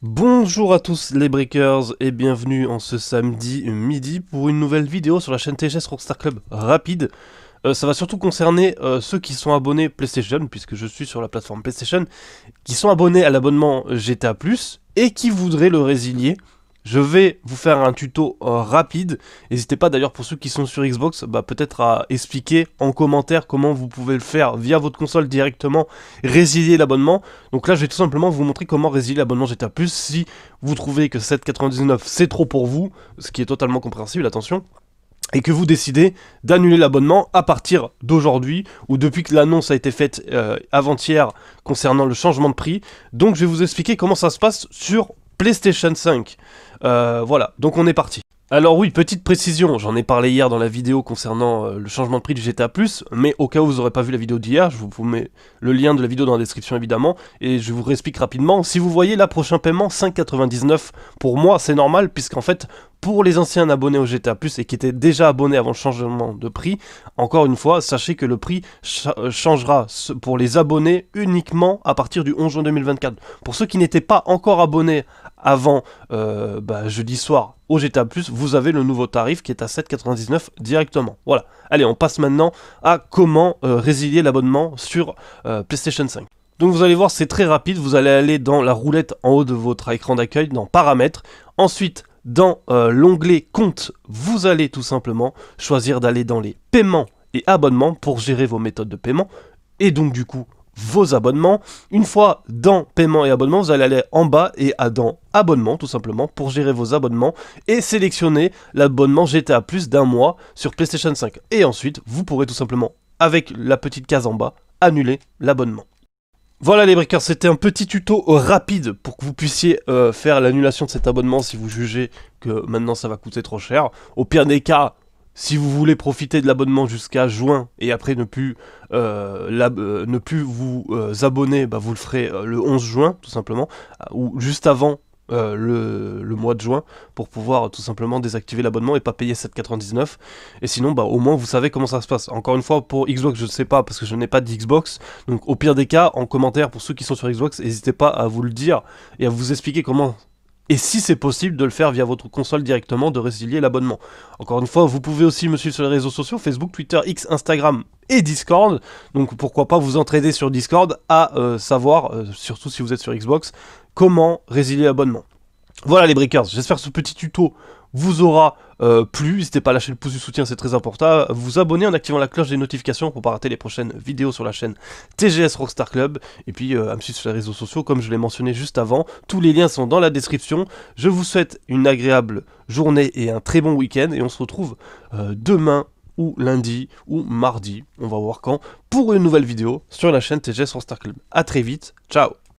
Bonjour à tous les Breakers et bienvenue en ce samedi midi pour une nouvelle vidéo sur la chaîne TGS Rockstar Club rapide. Euh, ça va surtout concerner euh, ceux qui sont abonnés PlayStation, puisque je suis sur la plateforme PlayStation, qui sont abonnés à l'abonnement GTA+, et qui voudraient le résilier je vais vous faire un tuto euh, rapide. N'hésitez pas d'ailleurs pour ceux qui sont sur Xbox, bah, peut-être à expliquer en commentaire comment vous pouvez le faire via votre console directement, résilier l'abonnement. Donc là, je vais tout simplement vous montrer comment résilier l'abonnement GTA Plus si vous trouvez que 7,99 c'est trop pour vous, ce qui est totalement compréhensible, attention et que vous décidez d'annuler l'abonnement à partir d'aujourd'hui ou depuis que l'annonce a été faite euh, avant-hier concernant le changement de prix. Donc je vais vous expliquer comment ça se passe sur PlayStation 5. Euh, voilà, donc on est parti. Alors oui, petite précision, j'en ai parlé hier dans la vidéo concernant euh, le changement de prix du GTA+, mais au cas où vous n'aurez pas vu la vidéo d'hier, je vous, mets le lien de la vidéo dans la description évidemment, et je vous réexplique rapidement, si vous voyez là, prochain paiement, 5,99, pour moi c'est normal, puisqu'en fait, pour les anciens abonnés au GTA Plus et qui étaient déjà abonnés avant le changement de prix, encore une fois, sachez que le prix euh, changera pour les abonnés uniquement à partir du 11 juin 2024. Pour ceux qui n'étaient pas encore abonnés avant euh, bah, jeudi soir au GTA Plus, vous avez le nouveau tarif qui est à 7,99 directement. Voilà. Allez, on passe maintenant à comment euh, résilier l'abonnement sur PlayStation 5. Donc vous allez voir, c'est très rapide. Vous allez aller dans la roulette en haut de votre écran d'accueil, dans Paramètres. Ensuite, dans euh, l'onglet compte, vous allez tout simplement choisir d'aller dans les paiements et abonnements pour gérer vos méthodes de paiement et donc du coup vos abonnements. Une fois dans paiements et abonnements, vous allez aller en bas et à dans abonnements tout simplement pour gérer vos abonnements et sélectionner l'abonnement GTA Plus d'un mois sur PlayStation 5. Et ensuite, vous pourrez tout simplement avec la petite case en bas annuler l'abonnement. Voilà les breakers, c'était un petit tuto euh, rapide pour que vous puissiez euh, faire l'annulation de cet abonnement si vous jugez que maintenant ça va coûter trop cher. Au pire des cas, si vous voulez profiter de l'abonnement jusqu'à juin et après ne plus, euh, ne plus vous abonner, bah vous le ferez le 11 juin tout simplement, ou juste avant euh, le, le, mois de juin pour pouvoir tout simplement désactiver l'abonnement et pas payer 7,99. Et sinon, bah, au moins vous savez comment ça se passe. Encore une fois, pour Xbox, je ne sais pas parce que je n'ai pas d'Xbox. Donc, au pire des cas, en commentaire, pour ceux qui sont sur Xbox, n'hésitez pas à vous le dire et à vous expliquer comment et si c'est possible de le faire via votre console directement, de résilier l'abonnement. Encore une fois, vous pouvez aussi me suivre sur les réseaux sociaux, Facebook, Twitter, X, Instagram et Discord. Donc pourquoi pas vous entraider sur Discord à euh, savoir, euh, surtout si vous êtes sur Xbox, comment résilier l'abonnement. Voilà les breakers, j'espère que ce petit tuto vous aura euh, plu. N'hésitez pas à lâcher le pouce du soutien, c'est très important. Vous abonner en activant la cloche des notifications pour ne pas rater les prochaines vidéos sur la chaîne TGS Rockstar Club. Et puis euh, à me suivre sur les réseaux sociaux, comme je l'ai mentionné juste avant. Tous les liens sont dans la description. Je vous souhaite une agréable journée et un très bon week-end. Et on se retrouve euh, demain ou lundi ou mardi, on va voir quand, pour une nouvelle vidéo sur la chaîne TGS Rockstar Club. A très vite, ciao